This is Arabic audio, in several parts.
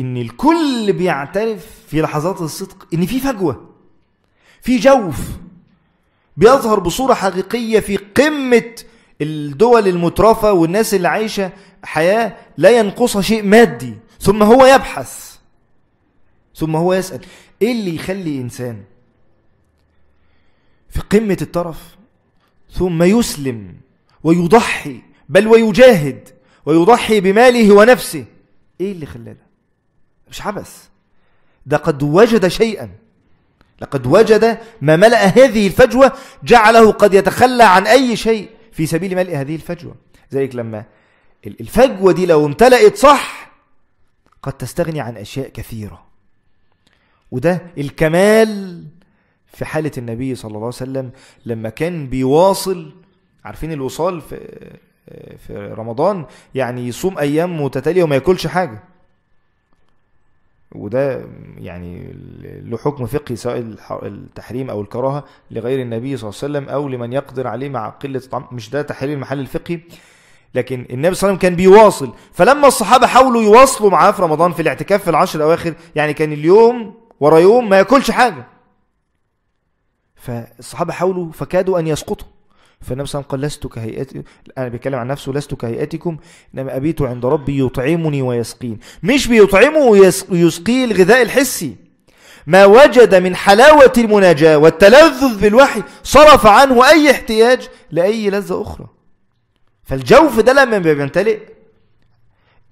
ان الكل بيعترف في لحظات الصدق ان في فجوه في جوف بيظهر بصوره حقيقيه في قمه الدول المترفه والناس اللي عايشه حياه لا ينقصها شيء مادي ثم هو يبحث ثم هو يسال ايه اللي يخلي انسان في قمه الترف ثم يسلم ويضحي بل ويجاهد ويضحي بماله ونفسه ايه اللي خلاه ده مش عبث ده قد وجد شيئا لقد وجد ما ملأ هذه الفجوة جعله قد يتخلى عن أي شيء في سبيل ملء هذه الفجوة ذلك لما الفجوة دي لو امتلأت صح قد تستغني عن أشياء كثيرة وده الكمال في حالة النبي صلى الله عليه وسلم لما كان بيواصل عارفين الوصال في في رمضان يعني يصوم أيام متتالية وما ياكلش حاجة وده يعني له حكم فقهي سواء التحريم او الكراهه لغير النبي صلى الله عليه وسلم او لمن يقدر عليه مع قله طعام مش ده تحرير المحل الفقهي لكن النبي صلى الله عليه وسلم كان بيواصل فلما الصحابه حاولوا يواصلوا معاه في رمضان في الاعتكاف في العشر الاواخر يعني كان اليوم ورا يوم ما ياكلش حاجه فالصحابه حاولوا فكادوا ان يسقطوا فالنبي صلى الله عليه وسلم قال لست كهيئتي انا بيتكلم عن نفسه لست كهيئتكم انما ابيت عند ربي يطعمني ويسقين مش بيطعمه ويسقيه الغذاء الحسي ما وجد من حلاوة المناجاة والتلذذ بالوحي صرف عنه أي احتياج لأي لذة أخرى فالجوف ده لما بيمتلئ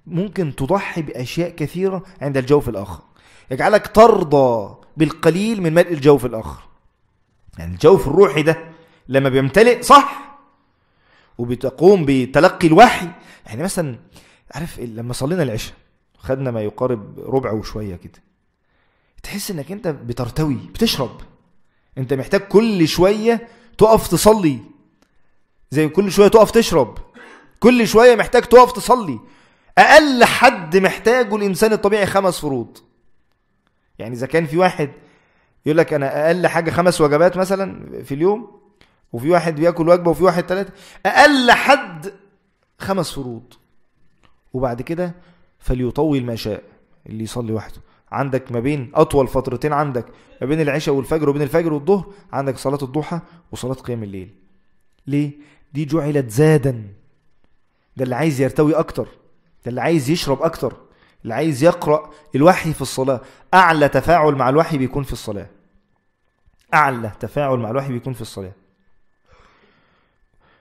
ممكن تضحي بأشياء كثيرة عند الجوف الآخر يجعلك ترضى بالقليل من ملء الجوف الآخر يعني الجوف الروحي ده لما بيمتلئ صح وبتقوم بتلقي الوحي يعني مثلا عارف إيه، لما صلينا العشاء خدنا ما يقارب ربع وشويه كده تحس انك انت بترتوي بتشرب انت محتاج كل شويه تقف تصلي زي كل شويه تقف تشرب كل شويه محتاج تقف تصلي اقل حد محتاجه الانسان الطبيعي خمس فروض يعني اذا كان في واحد يقول لك انا اقل حاجه خمس وجبات مثلا في اليوم وفي واحد بياكل وجبه وفي واحد ثلاثه اقل حد خمس فروض وبعد كده فليطول ما شاء اللي يصلي وحده عندك ما بين اطول فترتين عندك ما بين العشاء والفجر وبين الفجر والظهر عندك صلاه الضحى وصلاه قيام الليل ليه دي جعلت زادا ده اللي عايز يرتوي اكتر ده اللي عايز يشرب اكتر اللي عايز يقرا الوحي في الصلاه اعلى تفاعل مع الوحي بيكون في الصلاه اعلى تفاعل مع الوحي بيكون في الصلاه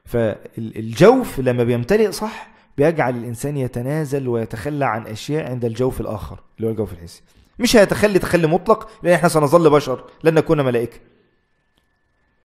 فالجوف لما بيمتلئ صح بيجعل الانسان يتنازل ويتخلى عن اشياء عند الجوف الاخر اللي هو الجوف الحسي مش هيتخلي تخلي مطلق لان احنا سنظل بشر لن نكون ملائكه